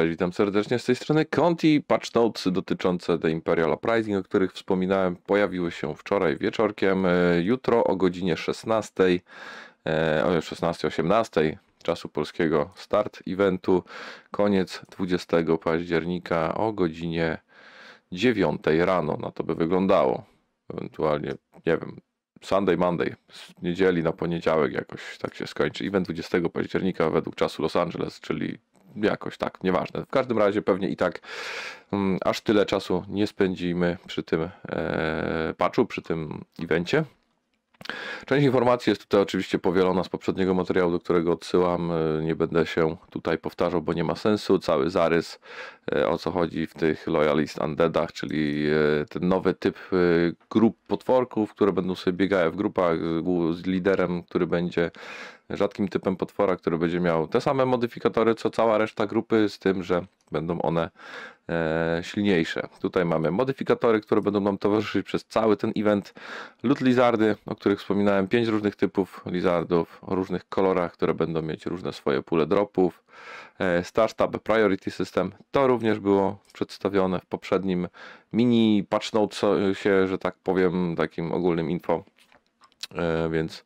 Cześć, witam serdecznie z tej strony. Conti patch notes dotyczące The Imperial Uprising, o których wspominałem, pojawiły się wczoraj wieczorkiem. E, jutro o godzinie 16, 16-18 e, czasu polskiego start eventu. Koniec 20 października o godzinie 9 rano. Na no to by wyglądało. Ewentualnie, nie wiem, Sunday, Monday, z niedzieli na poniedziałek jakoś tak się skończy. Event 20 października według czasu Los Angeles, czyli jakoś tak, nieważne. W każdym razie pewnie i tak mm, aż tyle czasu nie spędzimy przy tym e, patchu, przy tym evencie. Część informacji jest tutaj oczywiście powielona z poprzedniego materiału, do którego odsyłam. E, nie będę się tutaj powtarzał, bo nie ma sensu. Cały zarys e, o co chodzi w tych Loyalist Undeadach, czyli e, ten nowy typ grup potworków, które będą sobie biegały w grupach z liderem, który będzie rzadkim typem potwora, który będzie miał te same modyfikatory co cała reszta grupy, z tym, że będą one e, silniejsze. Tutaj mamy modyfikatory, które będą nam towarzyszyć przez cały ten event. Lud lizardy, o których wspominałem, pięć różnych typów lizardów o różnych kolorach, które będą mieć różne swoje pule dropów. E, Star Tab Priority System to również było przedstawione w poprzednim mini patch note, że tak powiem, takim ogólnym info. E, więc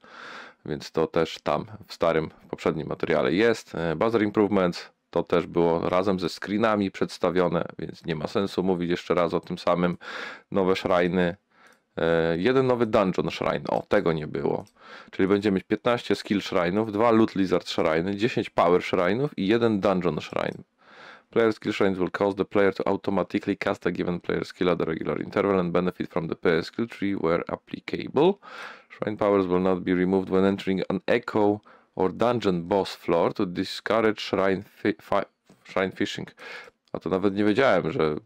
więc to też tam w starym, w poprzednim materiale jest. E, Buzzer Improvements to też było razem ze screenami przedstawione, więc nie ma sensu mówić jeszcze raz o tym samym. Nowe szrajny. E, jeden nowy dungeon shrine, o tego nie było. Czyli będziemy mieć 15 skill shrine'ów, 2 loot lizard shrine, 10 power shrine'ów i jeden dungeon shrine. Player skill shrines will cause the player to automatically cast a given player skill at a regular interval and benefit from the player skill tree where applicable. Shrine powers will not be removed when entering an echo or dungeon boss floor to discourage shrine, fi shrine fishing. A to nawet nie wiedziałem, że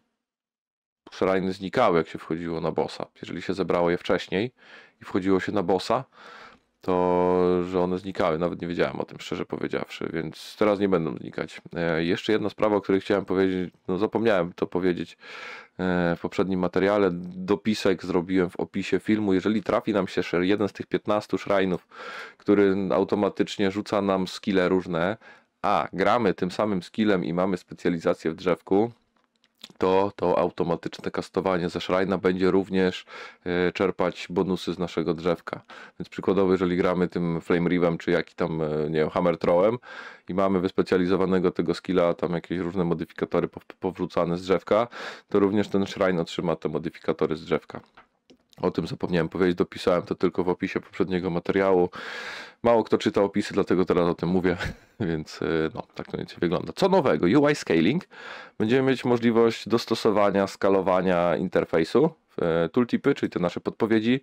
shrine znikały jak się wchodziło na bossa. Jeżeli się zebrało je wcześniej i wchodziło się na bossa, to że one znikały. Nawet nie wiedziałem o tym, szczerze powiedziawszy, więc teraz nie będą znikać. E, jeszcze jedna sprawa, o której chciałem powiedzieć, no zapomniałem to powiedzieć e, w poprzednim materiale. Dopisek zrobiłem w opisie filmu. Jeżeli trafi nam się jeden z tych 15 szrajnów, który automatycznie rzuca nam skille różne, a gramy tym samym skillem i mamy specjalizację w drzewku, to to automatyczne kastowanie ze szrajna będzie również e, czerpać bonusy z naszego drzewka. Więc przykładowo, jeżeli gramy tym Flame czy jaki tam, e, nie wiem, Hammer Throw'em i mamy wyspecjalizowanego tego skilla, tam jakieś różne modyfikatory powrzucane z drzewka, to również ten szrajn otrzyma te modyfikatory z drzewka. O tym zapomniałem powiedzieć, dopisałem to tylko w opisie poprzedniego materiału. Mało kto czyta opisy, dlatego teraz o tym mówię, więc e, no, tak to mniej wygląda. Co nowego? UI y Scaling. Będziemy mieć możliwość dostosowania, skalowania interfejsu E, tooltipy, czyli te nasze podpowiedzi,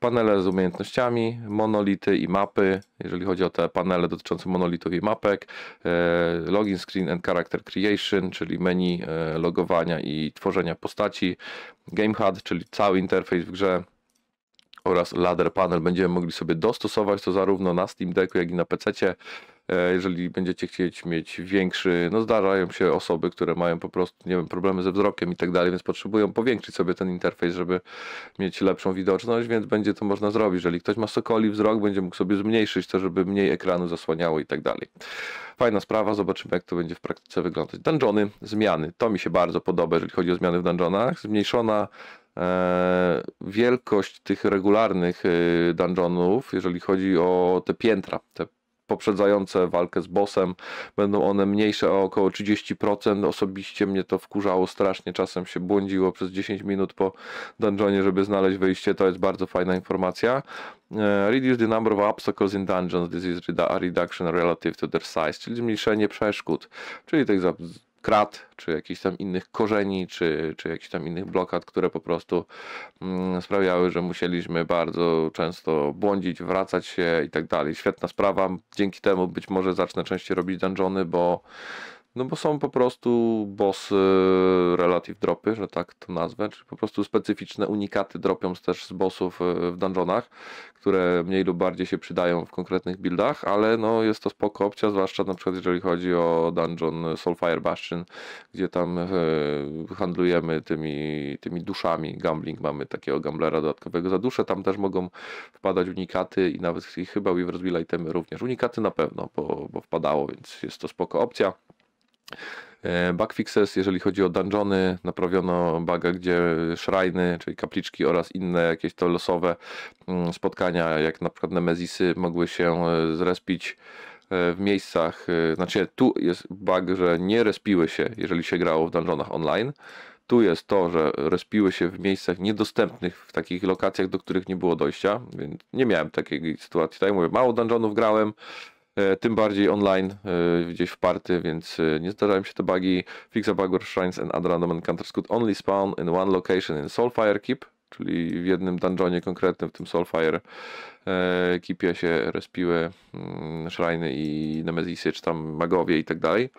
panele z umiejętnościami, monolity i mapy, jeżeli chodzi o te panele dotyczące monolitów i mapek, e, login screen and character creation, czyli menu e, logowania i tworzenia postaci, hud czyli cały interfejs w grze, oraz Ladder Panel. Będziemy mogli sobie dostosować to zarówno na Steam Decku, jak i na PC. -cie. E, jeżeli będziecie chcieć mieć większy, no zdarzają się osoby, które mają po prostu, nie wiem, problemy ze wzrokiem i tak dalej, więc potrzebują powiększyć sobie ten interfejs, żeby mieć lepszą widoczność, więc będzie to można zrobić. Jeżeli ktoś ma sokoli wzrok, będzie mógł sobie zmniejszyć to, żeby mniej ekranu zasłaniało i tak dalej. Fajna sprawa, zobaczymy jak to będzie w praktyce wyglądać. Dungeony, zmiany. To mi się bardzo podoba, jeżeli chodzi o zmiany w dungeonach. Zmniejszona e, wielkość tych regularnych e, dungeonów, jeżeli chodzi o te piętra, te poprzedzające walkę z bossem. Będą one mniejsze o około 30%. Osobiście mnie to wkurzało strasznie. Czasem się błądziło przez 10 minut po dungeonie, żeby znaleźć wyjście. To jest bardzo fajna informacja. E, Reduce the number of obstacles in dungeons. This is a reduction relative to their size, czyli zmniejszenie przeszkód, czyli tych krat, czy jakichś tam innych korzeni, czy, czy jakichś tam innych blokad, które po prostu mm, sprawiały, że musieliśmy bardzo często błądzić, wracać się i tak dalej. Świetna sprawa. Dzięki temu być może zacznę częściej robić dungeony, bo no bo są po prostu bossy relative dropy, że tak to nazwę, czy po prostu specyficzne unikaty dropią też z bossów e, w dungeonach, które mniej lub bardziej się przydają w konkretnych buildach, ale no jest to spoko opcja, zwłaszcza na przykład jeżeli chodzi o dungeon Soulfire Bastion, gdzie tam e, handlujemy tymi, tymi duszami, gambling, mamy takiego gamblera dodatkowego za duszę, tam też mogą wpadać unikaty i nawet i chyba Weaver's Bill itemy również. Unikaty na pewno, bo, bo wpadało, więc jest to spoko opcja. E, bugfixes, jeżeli chodzi o dungeony, naprawiono buga, gdzie szrajny, czyli kapliczki oraz inne jakieś to losowe mm, spotkania, jak na przykład Nemezisy, mogły się e, zrespić e, w miejscach, znaczy tu jest bug, że nie respiły się, jeżeli się grało w dungeonach online. Tu jest to, że respiły się w miejscach niedostępnych, w takich lokacjach, do których nie było dojścia, więc nie miałem takiej sytuacji. Tak mówię, mało dungeonów grałem, E, tym bardziej online, e, gdzieś w party, więc e, nie zdarzają się te bugi. Fix a bug where shrines and other random encounters could only spawn in one location in Soulfire Keep, czyli w jednym dungeonie konkretnym, w tym Soulfire Keepie się respiły mm, shriny i nemezisy, czy tam magowie i tak dalej.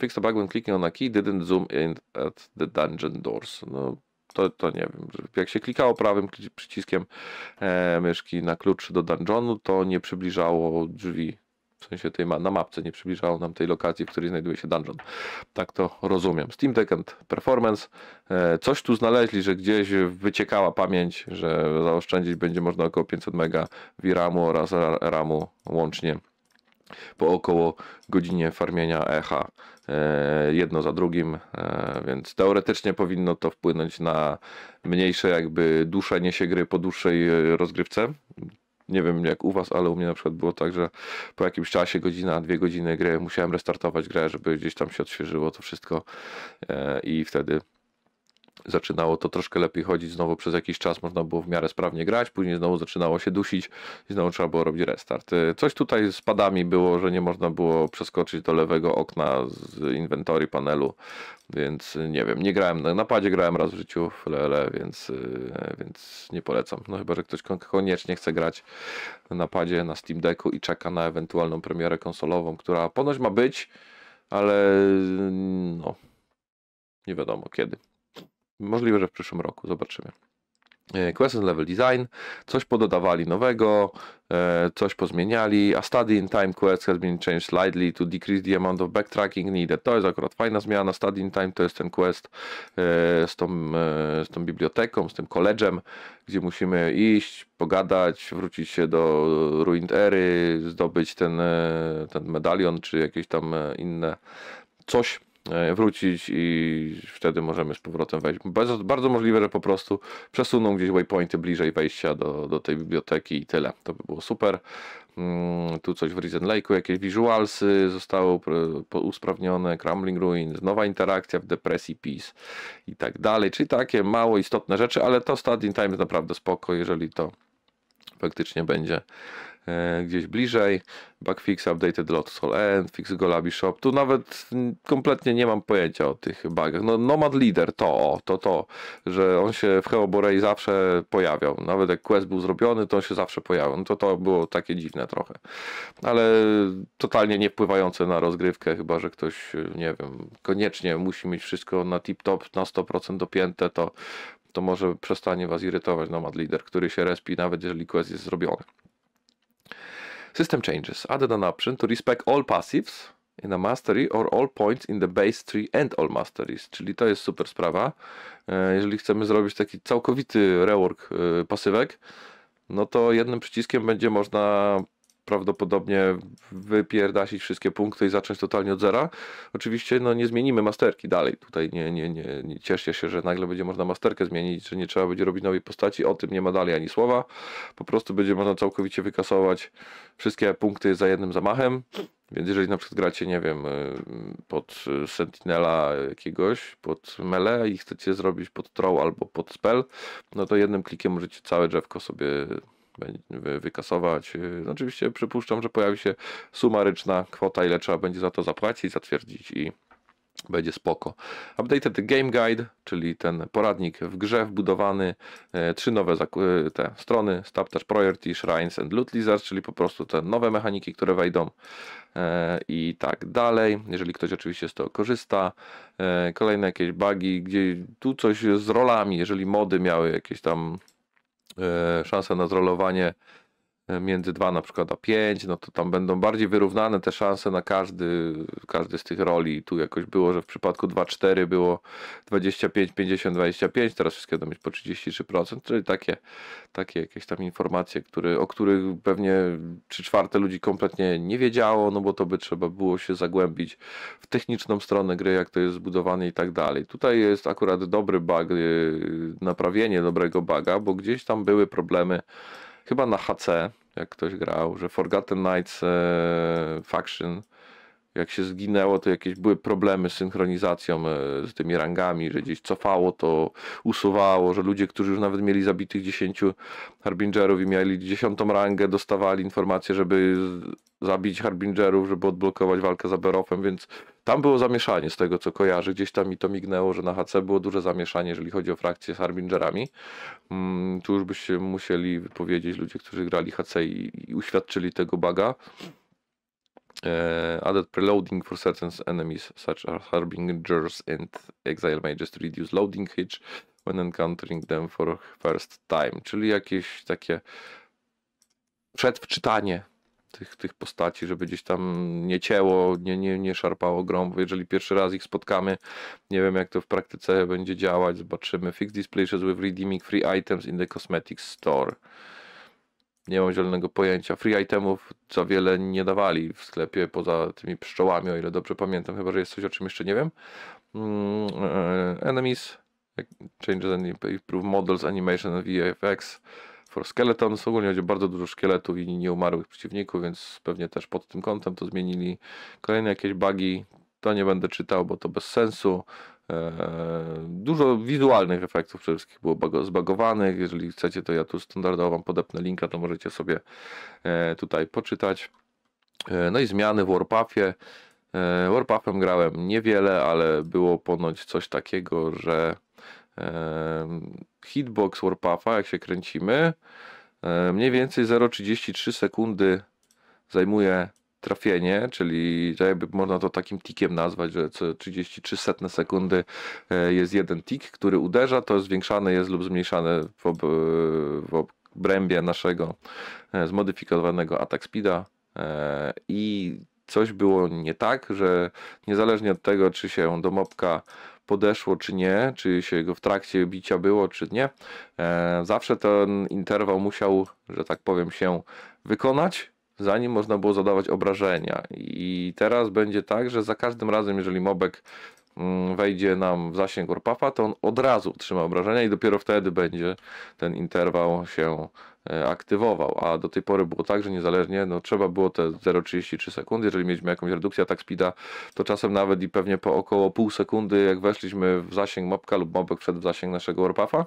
Fix a bug when clicking on a key didn't zoom in at the dungeon doors. No, to, to nie wiem, jak się klikało prawym przyciskiem myszki na klucz do dungeonu, to nie przybliżało drzwi w sensie tej ma, na mapce nie przybliżało nam tej lokacji, w której znajduje się dungeon. Tak to rozumiem. Steam Deck and Performance. E, coś tu znaleźli, że gdzieś wyciekała pamięć, że zaoszczędzić będzie można około 500 mega VRAMu oraz RAMu łącznie po około godzinie farmienia echa e, jedno za drugim, e, więc teoretycznie powinno to wpłynąć na mniejsze jakby duszenie się gry po dłuższej rozgrywce nie wiem jak u was, ale u mnie na przykład było tak, że po jakimś czasie, godzina, dwie godziny gry, musiałem restartować grę, żeby gdzieś tam się odświeżyło to wszystko e, i wtedy zaczynało to troszkę lepiej chodzić, znowu przez jakiś czas można było w miarę sprawnie grać, później znowu zaczynało się dusić i znowu trzeba było robić restart. Y, coś tutaj z padami było, że nie można było przeskoczyć do lewego okna z inwentory panelu, więc y, nie wiem, nie grałem na napadzie, grałem raz w życiu w Lele, więc, y, więc nie polecam. No chyba, że ktoś koniecznie chce grać na napadzie na Steam Decku i czeka na ewentualną premierę konsolową, która ponoć ma być, ale no, nie wiadomo kiedy. Możliwe, że w przyszłym roku, zobaczymy. Quest e, Level Design, coś pododawali nowego, e, coś pozmieniali, a study in time quest has been changed slightly to decrease the amount of backtracking needed. To jest akurat fajna zmiana, study in time to jest ten quest e, z tą, z tą biblioteką, z tym koledżem, gdzie musimy iść, pogadać, wrócić się do Ruined Ery, zdobyć ten, ten medalion czy jakieś tam inne coś E, wrócić i wtedy możemy z powrotem wejść. Bardzo, bardzo możliwe, że po prostu przesuną gdzieś waypointy bliżej wejścia do, do tej biblioteki i tyle. To by było super. Mm, tu coś w Risen Lake'u, jakieś visualsy zostały usprawnione, Crumbling Ruins, nowa interakcja w Depresji Peace i tak dalej, czyli takie mało istotne rzeczy, ale to Stadium Time jest naprawdę spoko, jeżeli to faktycznie będzie e, gdzieś bliżej. Backfix Updated Lot Sol End, Fix Golabi Shop. Tu nawet kompletnie nie mam pojęcia o tych bugach. No, Nomad Leader to, to, to, że on się w Heoborei zawsze pojawiał. Nawet jak quest był zrobiony, to on się zawsze pojawiał. No to to było takie dziwne trochę. Ale totalnie nie wpływające na rozgrywkę, chyba że ktoś, nie wiem, koniecznie musi mieć wszystko na tip-top, na 100% dopięte, to to może przestanie Was irytować Nomad Leader, który się respi, nawet jeżeli quest jest zrobiony. System changes. Added an option to respect all passives in a mastery or all points in the base tree and all masteries. Czyli to jest super sprawa. E, jeżeli chcemy zrobić taki całkowity rework e, pasywek, no to jednym przyciskiem będzie można prawdopodobnie wypierdasić wszystkie punkty i zacząć totalnie od zera. Oczywiście no, nie zmienimy masterki dalej. Tutaj nie, nie, nie, nie cieszę się, że nagle będzie można masterkę zmienić, że nie trzeba będzie robić nowej postaci. O tym nie ma dalej ani słowa. Po prostu będzie można całkowicie wykasować wszystkie punkty za jednym zamachem. Więc jeżeli na przykład gracie, nie wiem, y, pod y, Sentinela jakiegoś, pod Mele i chcecie zrobić pod Troll albo pod Spell, no to jednym klikiem możecie całe drzewko sobie wykasować. Y, oczywiście przypuszczam, że pojawi się sumaryczna kwota, ile trzeba będzie za to zapłacić, zatwierdzić i będzie spoko. Updated Game Guide, czyli ten poradnik w grze wbudowany, e, trzy nowe e, te strony, Stab też Priority, Shrines and Loot Lizards, czyli po prostu te nowe mechaniki, które wejdą e, i tak dalej, jeżeli ktoś oczywiście z tego korzysta. kolejne jakieś bugi, gdzie tu coś z rolami, jeżeli mody miały jakieś tam E, szansę na zrolowanie E, między 2 na przykład a 5, no to tam będą bardziej wyrównane te szanse na każdy, każdy z tych roli. Tu jakoś było, że w przypadku 2-4 było 25, 50, 25, teraz wszystkie będą mieć po 33%, czyli takie, takie jakieś tam informacje, o których pewnie 3 czwarte ludzi kompletnie nie wiedziało, no bo to by trzeba było się zagłębić w techniczną stronę gry, jak to jest zbudowane i tak dalej. Tutaj jest akurat dobry bug, e, naprawienie dobrego buga, bo gdzieś tam były problemy chyba na HC, jak ktoś grał, że Forgotten Knights e, Faction, jak się zginęło, to jakieś były problemy z synchronizacją e, z tymi rangami, że gdzieś cofało to, usuwało, że ludzie, którzy już nawet mieli zabitych 10 Harbingerów i mieli 10 rangę, dostawali informację, żeby zabić Harbingerów, żeby odblokować walkę z Aberofem, więc tam było zamieszanie z tego, co kojarzy. Gdzieś tam mi to mignęło, że na HC było duże zamieszanie, jeżeli chodzi o frakcję z Harbingerami. Mm, tu już by się musieli wypowiedzieć ludzie, którzy grali HC i, i uświadczyli tego baga. Uh, added preloading for certain enemies, such as Harbingers and Exile Mages, to reduce loading hitch when encountering them for first time. Czyli jakieś takie przedwczytanie tych, tych postaci, żeby gdzieś tam nie cięło, nie, nie, nie szarpało grom. jeżeli pierwszy raz ich spotkamy, nie wiem jak to w praktyce będzie działać, zobaczymy. Fix displays with redeeming free items in the cosmetics store. Nie mam zielonego pojęcia. Free itemów za wiele nie dawali w sklepie, poza tymi pszczołami, o ile dobrze pamiętam, chyba że jest coś, o czym jeszcze nie wiem. Mm, e, e, enemies, changes and improve models, animation and VFX. For skeletons, ogólnie będzie bardzo dużo szkieletów i nieumarłych przeciwników, więc pewnie też pod tym kątem to zmienili. Kolejne jakieś bugi, to nie będę czytał, bo to bez sensu. Eee, dużo wizualnych efektów przede wszystkim było zbagowanych. Jeżeli chcecie, to ja tu standardowo wam podepnę linka, to możecie sobie eee, tutaj poczytać. Eee, no i zmiany w Warpathie. Warpathem grałem niewiele, ale było ponoć coś takiego, że hitbox Warpuffa, jak się kręcimy, mniej więcej 0,33 sekundy zajmuje trafienie, czyli jakby można to takim tikiem nazwać, że co 33 setne sekundy e, jest jeden tik, który uderza, to zwiększane jest lub zmniejszane w, ob, w obrębie naszego e, zmodyfikowanego attack speeda e, i coś było nie tak, że niezależnie od tego, czy się do mopka podeszło, czy nie, czy się go w trakcie bicia było, czy nie, e, zawsze ten interwał musiał, że tak powiem, się wykonać, zanim można było zadawać obrażenia. I teraz będzie tak, że za każdym razem, jeżeli mobek mm, wejdzie nam w zasięg Orpafa, to on od razu trzyma obrażenia i dopiero wtedy będzie ten interwał się E, aktywował, a do tej pory było tak, że niezależnie no, trzeba było te 0,33 sekundy, jeżeli mieliśmy jakąś redukcję tak speeda, to czasem nawet i pewnie po około pół sekundy, jak weszliśmy w zasięg mobka lub mobek przed w zasięg naszego warpafa,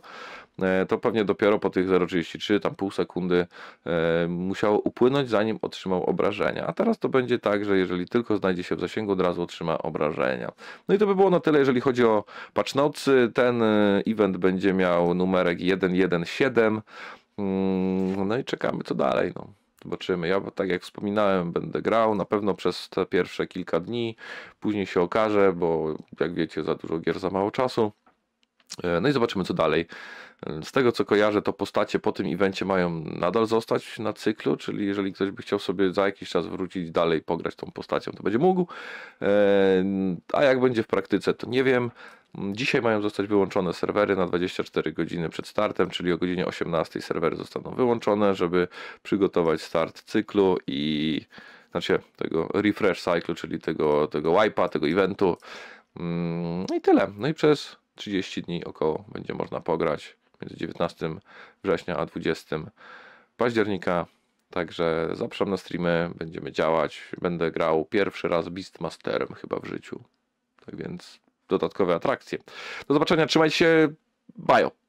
e, to pewnie dopiero po tych 0,33, tam pół sekundy e, musiało upłynąć, zanim otrzymał obrażenia. A teraz to będzie tak, że jeżeli tylko znajdzie się w zasięgu, od razu otrzyma obrażenia. No i to by było na tyle, jeżeli chodzi o patch Ten event będzie miał numerek 117. Mm, no i czekamy co dalej. No. Zobaczymy. Ja, tak jak wspominałem, będę grał na pewno przez te pierwsze kilka dni. Później się okaże, bo jak wiecie, za dużo gier, za mało czasu. E, no i zobaczymy co dalej. E, z tego co kojarzę, to postacie po tym evencie mają nadal zostać na cyklu, czyli jeżeli ktoś by chciał sobie za jakiś czas wrócić dalej, pograć tą postacią, to będzie mógł. E, a jak będzie w praktyce, to nie wiem. Dzisiaj mają zostać wyłączone serwery na 24 godziny przed startem, czyli o godzinie 18 serwery zostaną wyłączone, żeby przygotować start cyklu i znaczy tego refresh cyklu, czyli tego, tego wipe'a, tego eventu. Mm, I tyle. No i przez 30 dni około będzie można pograć między 19 września a 20 października. Także zapraszam na streamy, będziemy działać. Będę grał pierwszy raz Beastmasterem chyba w życiu. Tak więc dodatkowe atrakcje. Do zobaczenia, trzymajcie się, bajo.